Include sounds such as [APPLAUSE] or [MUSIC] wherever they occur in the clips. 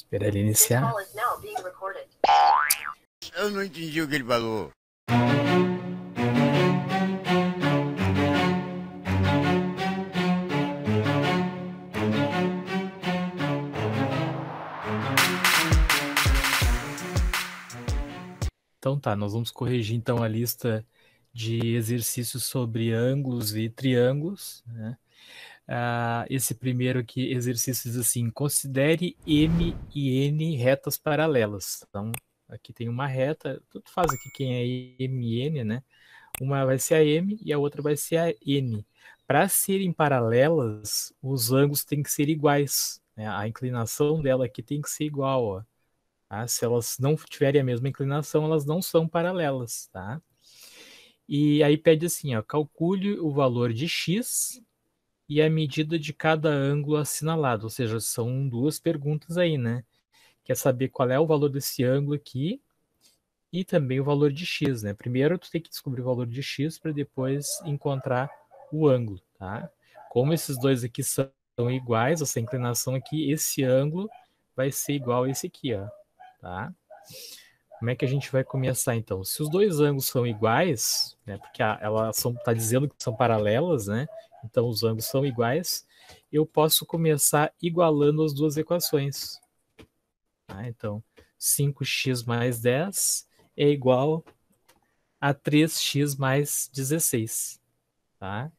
Espera ele iniciar. Eu não entendi o que ele falou. Então tá, nós vamos corrigir então a lista de exercícios sobre ângulos e triângulos. Né? uh, esse primeiro exercício exercícios assim, considere M e N retas paralelas. Então, aqui tem uma reta, tudo faz aqui quem é M e N, né? Uma vai ser a M e a outra vai ser a N. Para serem paralelas, os ângulos têm que ser iguais. Né? A inclinação dela aqui tem que ser igual. Ó. Tá? Se elas não tiverem a mesma inclinação, elas não são paralelas. Tá? E aí pede assim: ó, calcule o valor de x e a medida de cada ângulo assinalado. Ou seja, são duas perguntas aí, né? Quer saber qual é o valor desse ângulo aqui e também o valor de x, né? Primeiro tu tem que descobrir o valor de x para depois encontrar o ângulo, tá? Como esses dois aqui são iguais, essa inclinação aqui, esse ângulo vai ser igual a esse aqui, ó, tá? Como é que a gente vai começar então? Se os dois ângulos são iguais, né? Porque ela está dizendo que são paralelas, né? Então os ângulos são iguais. Eu posso começar igualando as duas equações. Tá? então, 5x mais 10 é igual a 3x mais 16. Tá?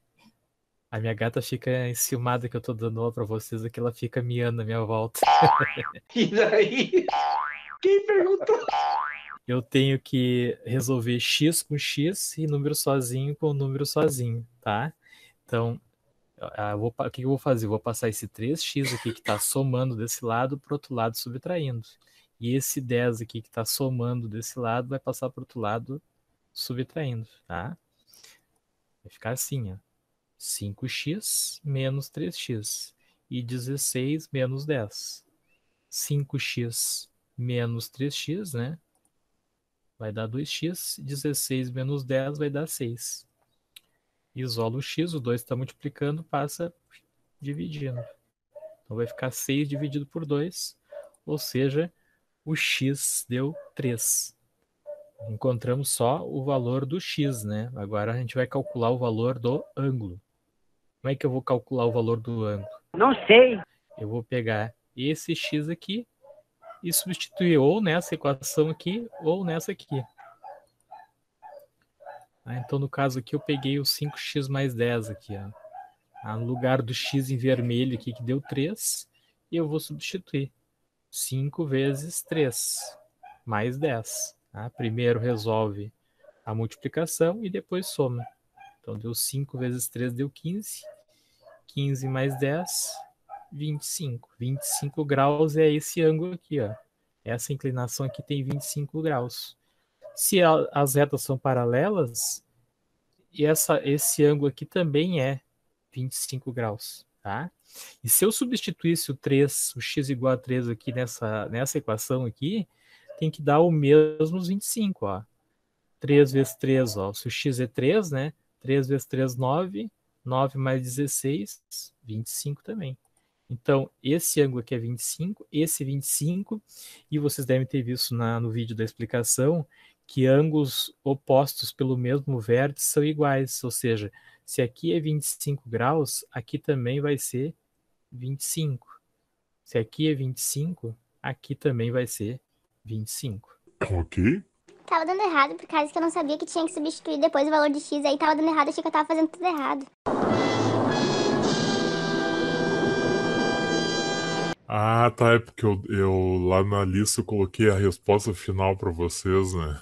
A minha gata fica enciumada que eu estou dando aula para vocês, é que ela fica miando na minha volta. [LAUGHS] e daí? Quem perguntou? Eu tenho que resolver x com x e número sozinho com número sozinho, tá? Então, ah, o que eu vou fazer? Eu vou passar esse 3x aqui que está somando desse lado para o outro lado subtraindo. E esse 10 aqui que está somando desse lado vai passar para o outro lado subtraindo, tá? Vai ficar assim, ó. 5x menos 3x. E 16 menos 10. 5x menos 3x, né? Vai dar 2x. 16 menos 10 vai dar 6. Isola o x, o 2 está multiplicando, passa dividindo. Então vai ficar 6 dividido por 2, ou seja, o x deu 3. Encontramos só o valor do x, né? Agora a gente vai calcular o valor do ângulo. Como é que eu vou calcular o valor do ângulo? Não sei. Eu vou pegar esse x aqui e substituir ou nessa equação aqui ou nessa aqui. Né? Então, no caso aqui, eu peguei o 5x mais 10 aqui, ó. Ah, no lugar do x em vermelho aqui, que deu 3, e eu vou substituir 5 vezes 3, mais 10. Tá? Primeiro resolve a multiplicação e depois soma. Então, deu 5 vezes 3, deu 15. 15 mais 10, 25. 25 graus é esse ângulo aqui, ó. Essa inclinação aqui tem 25 graus se a, as retas são paralelas, e essa, esse ângulo aqui também é 25 graus, tá? E se eu substituísse o 3, o x igual a 3 aqui nessa, nessa equação aqui, tem que dar o mesmo 25, ó. 3 vezes 3, ó. Se o x é 3, né? 3 vezes 3, 9. 9 mais 16, 25 também. Então, esse ângulo aqui é 25, esse 25, e vocês devem ter visto na, no vídeo da explicação que ângulos opostos pelo mesmo vértice são iguais, ou seja, se aqui é 25 graus, aqui também vai ser 25. Se aqui é 25, aqui também vai ser 25. Ok. Tava dando errado por causa que eu não sabia que tinha que substituir depois o valor de x, aí tava dando errado, achei que eu tava fazendo tudo errado. Ah, tá, é porque eu, eu lá na lista eu coloquei a resposta final para vocês, né?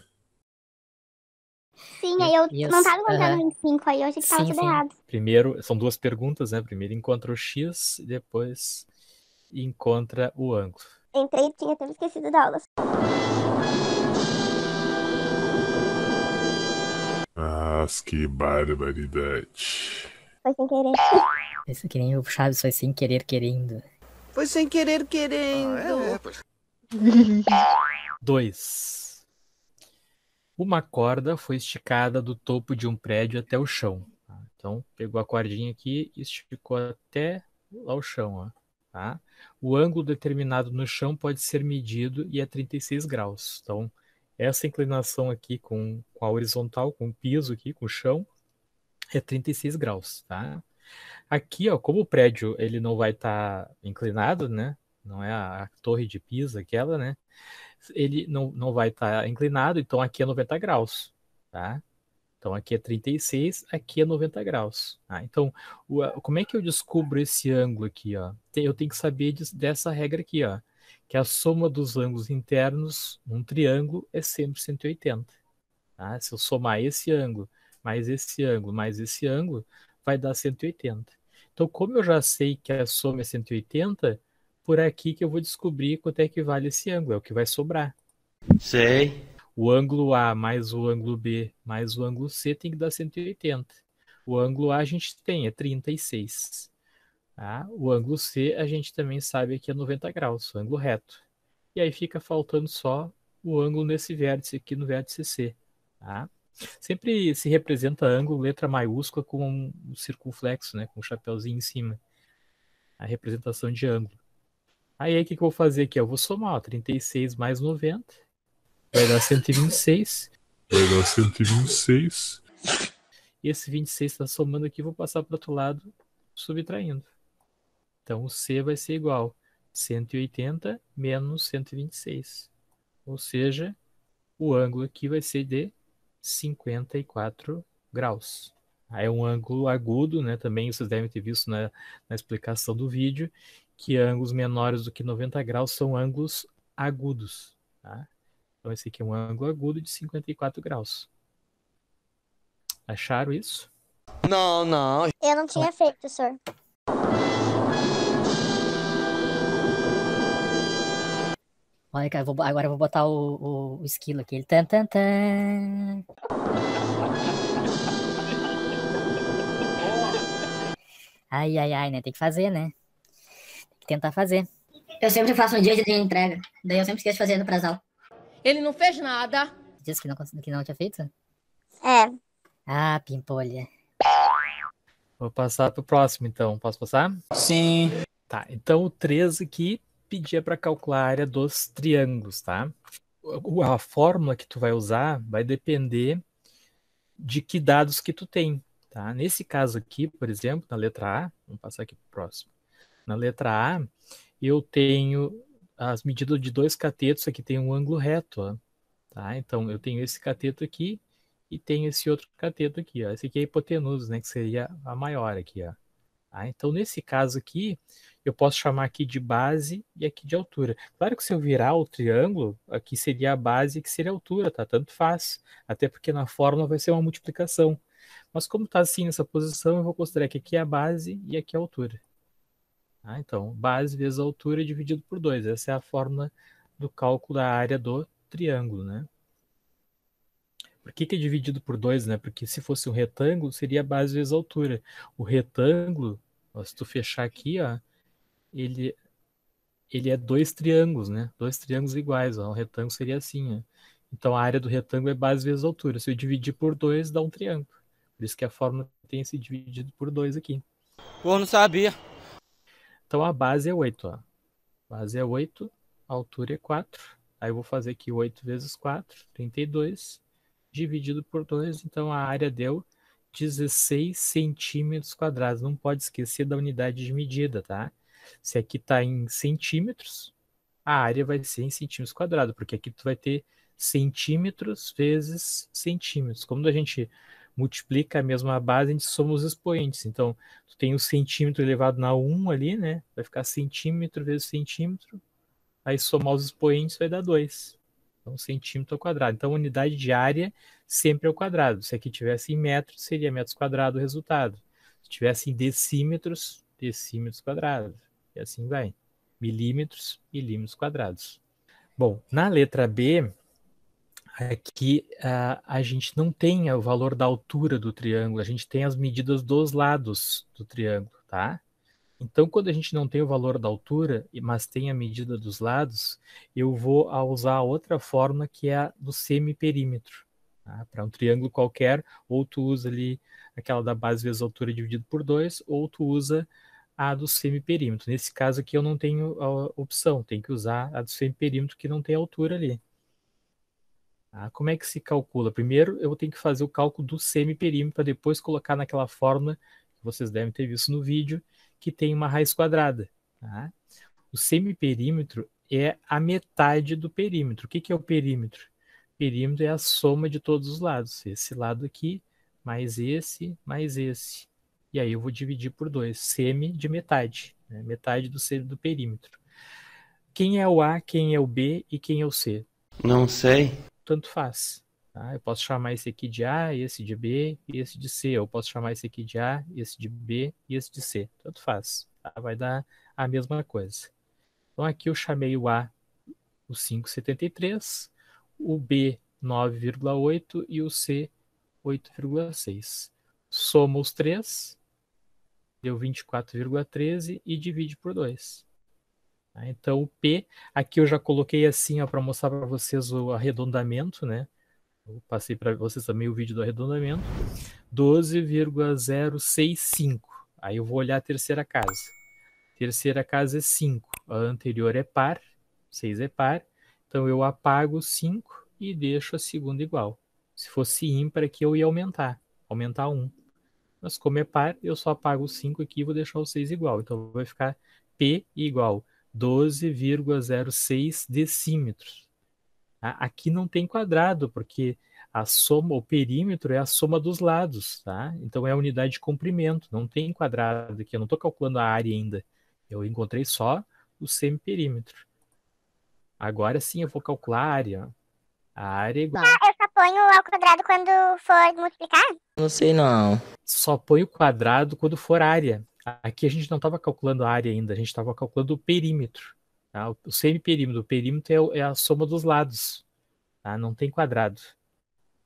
sim, aí eu Isso, não tava contando uhum. 25, aí eu achei que tava sim, tudo sim. errado. Primeiro, são duas perguntas, né? Primeiro encontra o X, depois encontra o ângulo. Entrei e tinha até esquecido da aula. ah que barbaridade. Foi sem querer. Foi sem querer, o Chaves foi sem querer querendo. Foi sem querer querendo. Ah, é, é, pois... Dois. Uma corda foi esticada do topo de um prédio até o chão. Tá? Então, pegou a cordinha aqui e esticou até lá o chão. Ó, tá? O ângulo determinado no chão pode ser medido e é 36 graus. Então, essa inclinação aqui com, com a horizontal, com o piso aqui, com o chão, é 36 graus, tá? Aqui, ó, como o prédio ele não vai estar tá inclinado, né? Não é a, a torre de Pisa aquela, né? ele não, não vai estar tá inclinado, então aqui é 90 graus, tá? Então aqui é 36, aqui é 90 graus. Tá? Então, o, como é que eu descubro esse ângulo aqui, ó? Eu tenho que saber de, dessa regra aqui, ó, que a soma dos ângulos internos num triângulo é sempre 180. Tá? Se eu somar esse ângulo, mais esse ângulo, mais esse ângulo, vai dar 180. Então, como eu já sei que a soma é 180, por aqui que eu vou descobrir quanto é que vale esse ângulo, é o que vai sobrar. Sei. O ângulo A mais o ângulo B mais o ângulo C tem que dar 180. O ângulo A a gente tem, é 36. Tá? O ângulo C a gente também sabe que é 90 graus, o ângulo reto. E aí fica faltando só o ângulo nesse vértice aqui no vértice C. Tá? Sempre se representa ângulo, letra maiúscula com um circunflexo, né? com um chapéuzinho em cima. A representação de ângulo. Aí o que, que eu vou fazer aqui? Eu vou somar, ó, 36 mais 90. Vai dar 126. Vai dar 126. E esse 26 está somando aqui, vou passar para o outro lado, subtraindo. Então o C vai ser igual 180 menos 126. Ou seja, o ângulo aqui vai ser de 54 graus. Aí é um ângulo agudo, né? Também vocês devem ter visto na, na explicação do vídeo que ângulos menores do que 90 graus são ângulos agudos. Tá? Então esse aqui é um ângulo agudo de 54 graus. Acharam isso? Não, não. Eu não tinha feito, senhor. Olha, cara, vou, agora eu vou botar o, o, o esquilo aqui. Ele tan, tan, tan. Ai, ai, ai, né? Tem que fazer, né? tentar fazer. Eu sempre faço um dia de entrega, daí eu sempre esqueço de fazer no prazal. Ele não fez nada. Disse que não, que não tinha feito? É. Ah, pimpolha. Vou passar pro próximo, então. Posso passar? Sim. Tá, então o 13 aqui pedia para calcular a área dos triângulos, tá? A fórmula que tu vai usar vai depender de que dados que tu tem, tá? Nesse caso aqui, por exemplo, na letra A, vamos passar aqui pro próximo. Na letra A, eu tenho as medidas de dois catetos, aqui tem um ângulo reto, ó, tá? Então, eu tenho esse cateto aqui e tenho esse outro cateto aqui, ó. Esse aqui é hipotenusa, né? Que seria a maior aqui, ó. Tá? Então, nesse caso aqui, eu posso chamar aqui de base e aqui de altura. Claro que se eu virar o triângulo, aqui seria a base e aqui seria a altura, tá? Tanto faz. Até porque na fórmula vai ser uma multiplicação. Mas como está assim nessa posição, eu vou considerar que aqui é a base e aqui é a altura. Ah, então, base vezes altura dividido por 2. Essa é a fórmula do cálculo da área do triângulo, né? Por que, que é dividido por 2, né? Porque se fosse um retângulo, seria base vezes altura. O retângulo, ó, se tu fechar aqui, ó, ele, ele é dois triângulos, né? Dois triângulos iguais, ó. Um retângulo seria assim, ó. Então a área do retângulo é base vezes altura. Se eu dividir por 2, dá um triângulo. Por isso que a fórmula tem esse dividido por 2 aqui. Pô, não sabia. Então a base é 8, ó. Base é 8, altura é 4. Aí eu vou fazer aqui 8 vezes 4, 32, dividido por 2. Então a área deu 16 centímetros quadrados. Não pode esquecer da unidade de medida, tá? Se aqui está em centímetros, a área vai ser em centímetros quadrados, porque aqui tu vai ter centímetros vezes centímetros. Como a gente multiplica a mesma base, a gente soma os expoentes. Então, tu tem o um centímetro elevado na 1 ali, né? Vai ficar centímetro vezes centímetro. Aí somar os expoentes vai dar 2. Então, centímetro ao quadrado. Então, unidade de área sempre ao quadrado. Se aqui tivesse em metros, seria metros quadrados o resultado. Se tivesse em decímetros, decímetros quadrados. E assim vai. Milímetros, milímetros quadrados. Bom, na letra B, é que uh, a gente não tem é, o valor da altura do triângulo, a gente tem as medidas dos lados do triângulo, tá? Então, quando a gente não tem o valor da altura, mas tem a medida dos lados, eu vou usar outra forma que é a do semiperímetro. Tá? Para um triângulo qualquer, ou tu usa ali aquela da base vezes altura dividido por 2, ou tu usa a do semiperímetro. Nesse caso aqui eu não tenho a opção, tem que usar a do semiperímetro que não tem altura ali. Tá? Como é que se calcula? Primeiro, eu tenho que fazer o cálculo do semiperímetro para depois colocar naquela fórmula que vocês devem ter visto no vídeo, que tem uma raiz quadrada. Tá? O semiperímetro é a metade do perímetro. O que, que é o perímetro? perímetro é a soma de todos os lados. Esse lado aqui, mais esse, mais esse. E aí eu vou dividir por dois. semi de metade, né? metade do semi do perímetro. Quem é o A, quem é o B e quem é o C? Não sei tanto faz. Tá? Eu posso chamar esse aqui de A, esse de B e esse de C. Eu posso chamar esse aqui de A, esse de B e esse de C. Tanto faz. Tá? Vai dar a mesma coisa. Então aqui eu chamei o A, o 5,73, o B, 9,8 e o C, 8,6. Soma os três, deu 24,13 e divide por 2. Né? Então, o P, aqui eu já coloquei assim para mostrar para vocês o arredondamento, né? Eu passei para vocês também o vídeo do arredondamento. 12,065. Aí eu vou olhar a terceira casa. Terceira casa é 5. A anterior é par, 6 é par. Então eu apago 5 e deixo a segunda igual. Se fosse ímpar aqui, eu ia aumentar, aumentar 1. Mas como é par, eu só apago o 5 aqui e vou deixar o 6 igual. Então vai ficar P igual 12,06 decímetros. Tá? Aqui não tem quadrado, porque a soma, o perímetro é a soma dos lados, tá? Então é a unidade de comprimento, não tem quadrado aqui, eu não estou calculando a área ainda. Eu encontrei só o semiperímetro. Agora sim eu vou calcular a área. A área é igual. Ah, eu só ponho ao quadrado quando for multiplicar? Não sei não. Só ponho o quadrado quando for área. Aqui a gente não estava calculando a área ainda, a gente estava calculando o perímetro. Tá? O semiperímetro, o perímetro é, é, a soma dos lados, tá? não tem quadrado.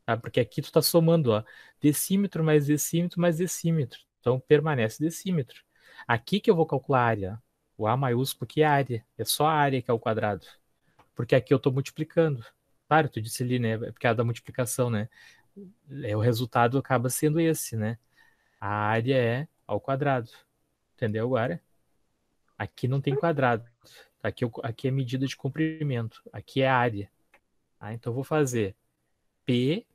Tá? Porque aqui tu está somando ó, decímetro mais decímetro mais decímetro. Então permanece decímetro. Aqui que eu vou calcular a área. O A maiúsculo que é área. É só a área que é o quadrado. Porque aqui eu estou multiplicando. Claro, tu disse ali, né? É por causa da multiplicação, né? É, o resultado acaba sendo esse, né? A área é ao quadrado. Entendeu agora? Aqui não tem quadrado. Aqui, aqui é medida de comprimento. Aqui é área. Ah, então eu vou fazer P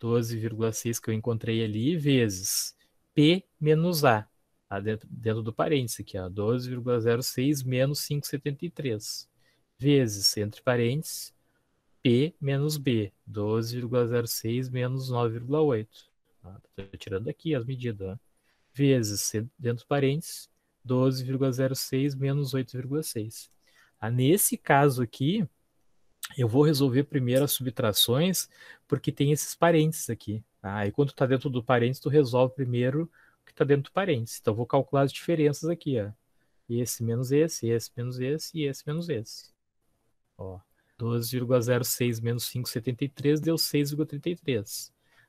12,6 que eu encontrei ali vezes P menos A. Tá dentro, dentro do parênteses aqui, 12,06 menos 5,73 vezes, entre parênteses, P menos B, 12,06 menos 9,8. Estou tá? tirando aqui as medidas. Né? vezes, dentro dos parênteses, 12,06 menos 8,6. Ah, nesse caso aqui, eu vou resolver primeiro as subtrações, porque tem esses parênteses aqui. Tá? E quando está dentro do parênteses, tu resolve primeiro o que está dentro do parênteses. Então, eu vou calcular as diferenças aqui. Ó. Esse menos esse, esse menos esse e esse menos esse. Ó, 12,06 menos 5,73 deu 6,33.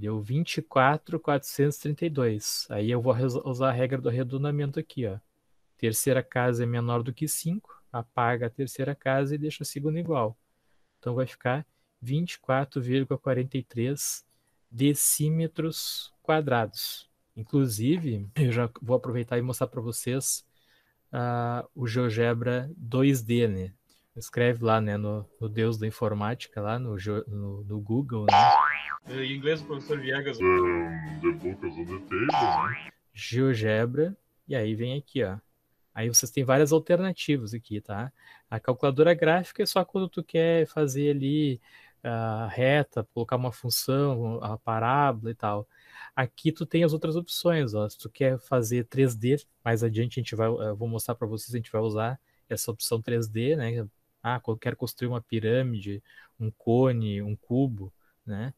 Deu 24,432. Aí eu vou usar a regra do arredondamento aqui, ó. Terceira casa é menor do que 5, apaga a terceira casa e deixa a segunda igual. Então vai ficar 24,43 decímetros quadrados. Inclusive, eu já vou aproveitar e mostrar para vocês uh, o GeoGebra 2D, né? Escreve lá, né, no, no Deus da Informática, lá no, no, no Google, né? Em inglês, o professor Viegas. É, um, the Book of the Table, né? GeoGebra. E aí vem aqui, ó. Aí vocês têm várias alternativas aqui, tá? A calculadora gráfica é só quando tu quer fazer ali a reta, colocar uma função, a parábola e tal. Aqui tu tem as outras opções, ó. Se tu quer fazer 3D, mais adiante a gente vai, eu vou mostrar para vocês, a gente vai usar essa opção 3D, né? Ah, quero construir uma pirâmide, um cone, um cubo, né?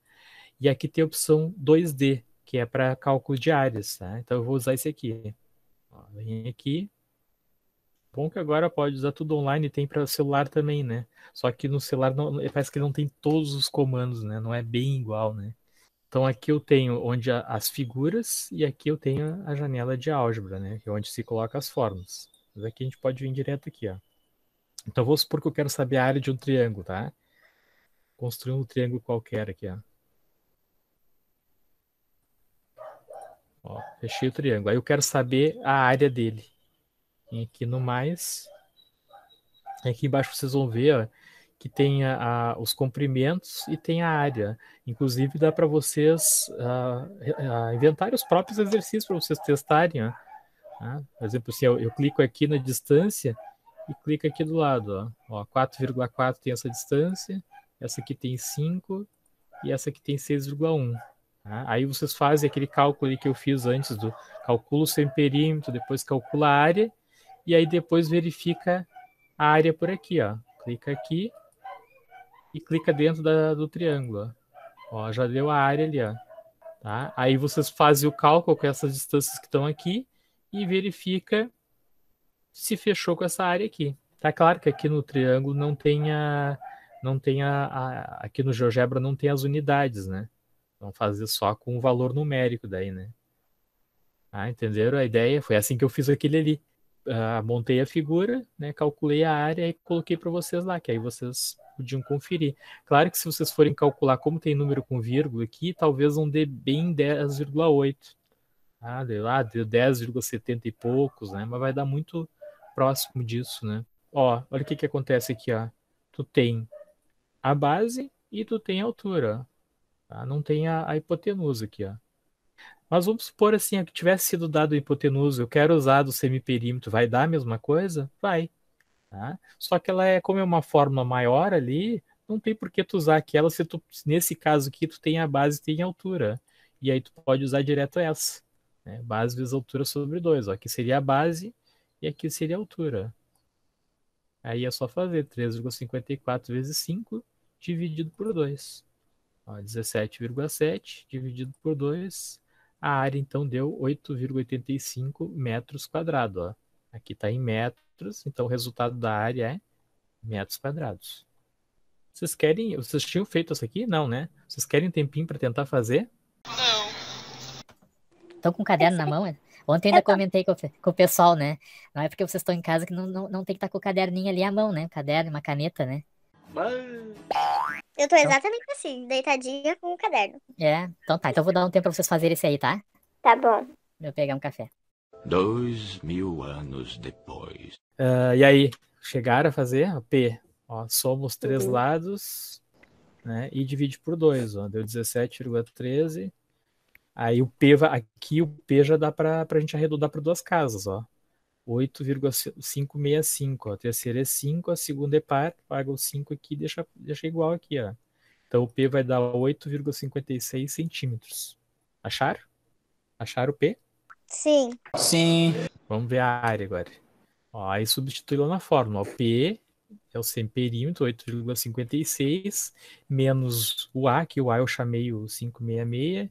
E aqui tem a opção 2D, que é para cálculo de áreas. Tá? Então eu vou usar esse aqui. Ó, vem aqui. Bom que agora pode usar tudo online, tem para celular também, né? Só que no celular não, eh, parece que não tem todos os comandos, né? Não é bem igual, né? Então aqui eu tenho onde a, as figuras e aqui eu tenho a janela de álgebra, né? Que é onde se coloca as formas. Mas aqui a gente pode vir direto aqui, ó. Então vou supor que eu quero saber a área de um triângulo, tá? Construir um triângulo qualquer aqui, ó. Ó, fechei o triângulo. Aí eu quero saber a área dele. E aqui no mais. Aqui embaixo vocês vão ver ó, que tem a, a, os comprimentos e tem a área. Inclusive dá para vocês ah, ah, inventarem os próprios exercícios para vocês testarem. Ó. Tá? Por exemplo, assim, eu, eu, clico aqui na distância e clico aqui do lado. 4,4 tem essa distância, essa aqui tem 5 e essa aqui tem 6,1. Né? Aí vocês fazem aquele cálculo que eu fiz antes do calculo sem perímetro, depois calcula a área e aí depois verifica a área por aqui, ó. Clica aqui e clica dentro da, do triângulo. Ó. ó, já deu a área ali, ó. Tá? Aí vocês fazem o cálculo com essas distâncias que estão aqui e verifica se fechou com essa área aqui. Tá claro que aqui no triângulo não tem a, não tem a, a aqui no GeoGebra não tem as unidades, né? Vamos fazer só com o valor numérico daí, né? Ah, entenderam a ideia? Foi assim que eu fiz aquele ali. Ah, montei a figura, né, calculei a área e coloquei para vocês lá, que aí vocês podiam conferir. Claro que se vocês forem calcular como tem número com vírgula aqui, talvez não dê bem 10,8. Ah, deu lá, deu 10,70 e poucos, né? Mas vai dar muito próximo disso, né? Ó, olha o que que acontece aqui, ó. Tu tem a base e tu tem a altura, ó. Tá? Não tem a, a, hipotenusa aqui, ó. Mas vamos supor assim, que tivesse sido dado a hipotenusa, eu quero usar do semiperímetro, vai dar a mesma coisa? Vai. Tá? Só que ela é, como é uma fórmula maior ali, não tem por que tu usar aquela se tu, nesse caso aqui, tu tem a base e tem a altura. E aí tu pode usar direto essa. Né? Base vezes altura sobre 2. Aqui seria a base e aqui seria a altura. Aí é só fazer 3,54 vezes 5 dividido por 2. 17,7 dividido por 2, a área então deu 8,85 metros quadrados. Aqui está em metros, então o resultado da área é metros quadrados. Vocês querem. Vocês tinham feito isso aqui? Não, né? Vocês querem um tempinho para tentar fazer? Não. Estão com o caderno na mão? É? Ontem ainda comentei com, com, o pessoal, né? Não é porque vocês estão em casa que não, não, não tem que estar tá com o caderninho ali à mão, né? caderno, uma caneta, né? Mas... Eu tô então exatamente então... assim, deitadinha com o caderno. É, então tá. Então vou dar um tempo pra vocês fazerem esse aí, tá? Tá bom. eu pegar um café. Dois mil anos depois. Uh, e aí, chegaram a fazer? P. Ó, somos os três uhum. lados né, e divide por dois. Ó, deu 17,13. Aí o P vai, aqui o P já dá pra, pra gente arredondar para duas casas, ó. 8,565. A terceira é 5, a segunda é par, paga o 5 aqui e deixa, deixa igual aqui. Ó. Então o P vai dar 8,56 centímetros. Acharam? Acharam o P? Sim. Sim. Vamos ver a área agora. Ó, aí substituiu na fórmula. O P é o semperímetro, 8,56, menos o A, que o A eu chamei o 566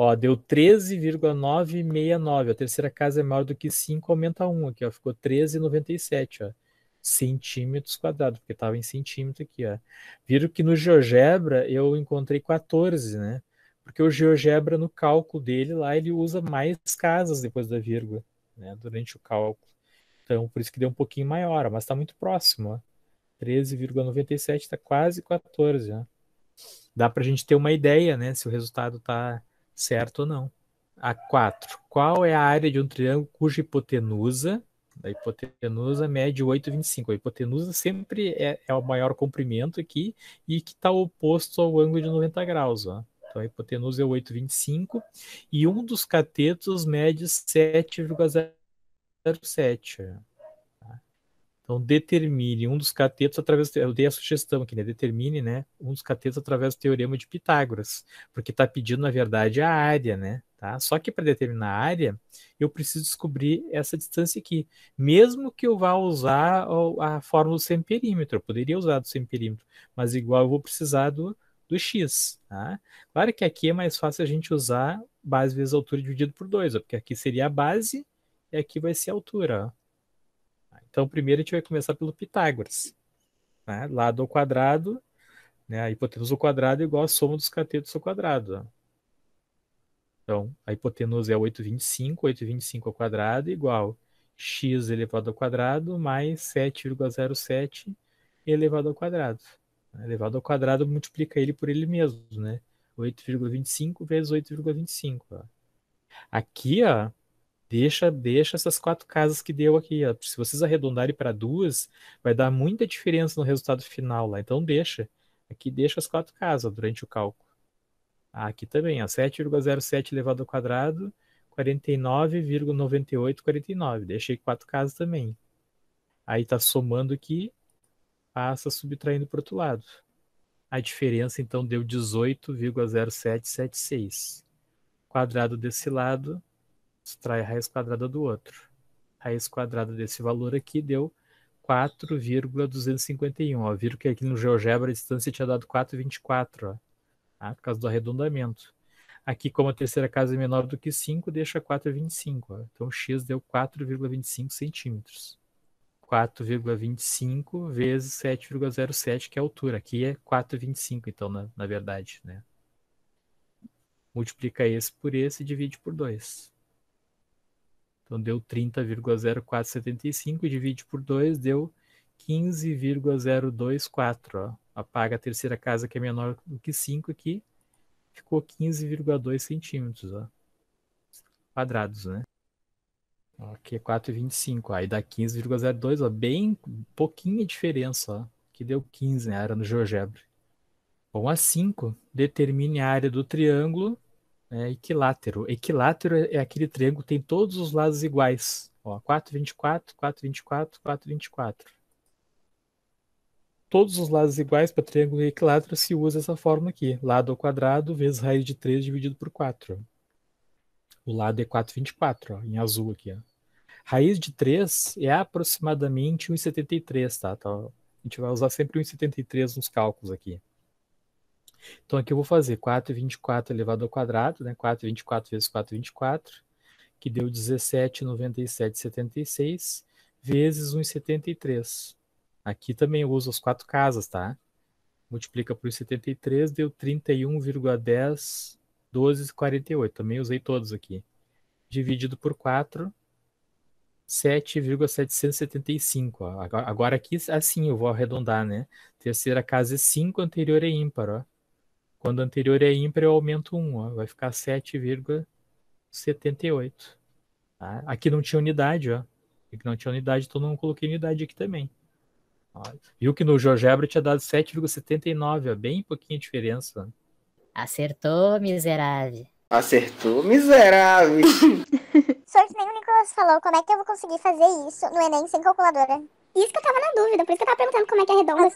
Ó, deu 13,969. A terceira casa é maior do que 5, aumenta 1 aqui, ó. Ficou 13,97, ó. Centímetros quadrados, porque estava em centímetro aqui, ó. Viram que no GeoGebra eu encontrei 14, né? Porque o GeoGebra, no cálculo dele lá, ele usa mais casas depois da vírgula, né? Durante o cálculo. Então, por isso que deu um pouquinho maior, mas está muito próximo, ó. 13,97 está quase 14, Dá para a gente ter uma ideia, né? Se o resultado está Certo ou não? A 4. Qual é a área de um triângulo cuja hipotenusa, da hipotenusa mede 8,25? A hipotenusa sempre é, é, o maior comprimento aqui e que está oposto ao ângulo de 90 graus. Ó. Então a hipotenusa é 8,25 e um dos catetos mede 7,07. Então, determine um dos catetos através. Eu dei a sugestão aqui, né? Determine né, um dos catetos através do teorema de Pitágoras, porque está pedindo, na verdade, a área, né? Tá? Só que para determinar a área, eu preciso descobrir essa distância aqui. Mesmo que eu vá usar a fórmula do semiperímetro, eu poderia usar do semiperímetro, mas igual eu vou precisar do, do x. Tá? Claro que aqui é mais fácil a gente usar base vezes altura dividido por 2, porque aqui seria a base e aqui vai ser a altura. Ó. Então, primeiro a gente vai começar pelo Pitágoras. Né? Lado ao quadrado, né? a hipotenusa ao quadrado é igual à soma dos catetos ao quadrado. Né? Então, a hipotenusa é 825, 825 ao quadrado é igual x elevado ao quadrado mais 7,07 elevado ao quadrado. Né? Elevado ao quadrado multiplica ele por ele mesmo, né? 8,25 vezes 8,25. Aqui, ó, Deixa, deixa essas quatro casas que deu aqui. Ó. Se vocês arredondarem para duas, vai dar muita diferença no resultado final lá. Então deixa. Aqui deixa as quatro casas ó, durante o cálculo. aqui também, 7,07 elevado ao quadrado, 49,9849. Deixei quatro casas também. Aí está somando aqui, passa subtraindo para o outro lado. A diferença então deu 18,0776. Quadrado desse lado, Subtrai a raiz quadrada do outro. raiz quadrada desse valor aqui deu 4,251. Ó, viram que aqui no GeoGebra a distância tinha dado 4,24, ó, tá? por causa do arredondamento. Aqui, como a terceira casa é menor do que 5, deixa 4,25. Então, x deu 4,25 centímetros. 4,25 vezes 7,07, que é a altura. Aqui é 4,25, então, na, na verdade. Né? Multiplica esse por esse e divide por 2. Então deu 30,0475 e divide por 2 deu 15,024. Apaga a terceira casa que é menor do que 5 aqui. Ficou 15,2 centímetros ó. quadrados, né? Aqui é 4,25. Aí dá 15,02, ó. Bem pouquinha diferença, ó. Que deu 15, né? Era no GeoGebra. Bom, a 5, determine a área do triângulo é equilátero. Equilátero é, é aquele triângulo que tem todos os lados iguais. Ó, 4, 24, 4, 24, 4, 24. Todos os lados iguais para triângulo equilátero se usa essa forma aqui. Lado ao quadrado vezes raiz de 3 dividido por 4. O lado é 4, 24, ó, em azul aqui. Ó. Raiz de 3 é aproximadamente 1,73, tá? tá? A gente vai usar sempre 1,73 nos cálculos aqui. Então aqui eu vou fazer 4,24 elevado ao quadrado, né? 4,24 vezes 4,24, que deu 17,97,76, vezes 1,73. Aqui também eu uso as quatro casas, tá? Multiplica por 1,73, deu 31,10, 12,48. Também usei todos aqui. Dividido por 4, 7,775. Agora aqui, assim, eu vou arredondar, né? Terceira casa é 5, anterior é ímpar, ó. Quando o anterior é ímpar, eu aumento 1, ó, vai ficar 7,78. Tá? Aqui não tinha unidade, ó. Aqui não tinha unidade, então não coloquei unidade aqui também. Ó, viu que no GeoGebra tinha dado 7,79, ó, bem pouquinha diferença. Acertou, miserável. Acertou, miserável. Só que nem o Nicolas falou como é que eu vou conseguir fazer isso no Enem sem calculadora. Isso que eu tava na dúvida, por isso que eu tava perguntando como é que é redonda.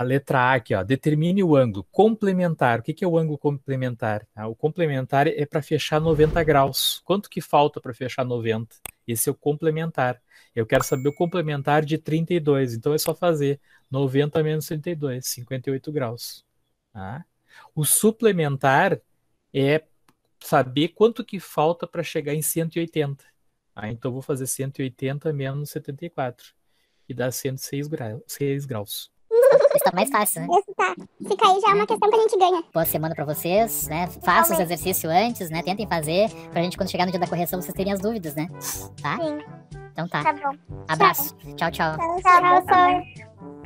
A letra A aqui, ó, determine o ângulo complementar. O que, que é o ângulo complementar? Ah, o complementar é para fechar 90 graus. Quanto que falta para fechar 90? Esse é o complementar. Eu quero saber o complementar de 32. Então é só fazer 90 menos 32, 58 graus. Ah. O suplementar é saber quanto que falta para chegar em 180. Ah, então vou fazer 180 menos 74 e dá 106 graus, 6 graus está tá mais fácil, né? Isso tá. Se cair já é uma questão que a gente ganha. Boa semana pra vocês, né? Façam os exercícios antes, né? Tentem fazer, pra gente quando chegar no dia da correção vocês terem as dúvidas, né? Tá? Sim. Então tá. Tá bom. Abraço. Tchau, tchau. Tchau, tchau. tchau, tchau.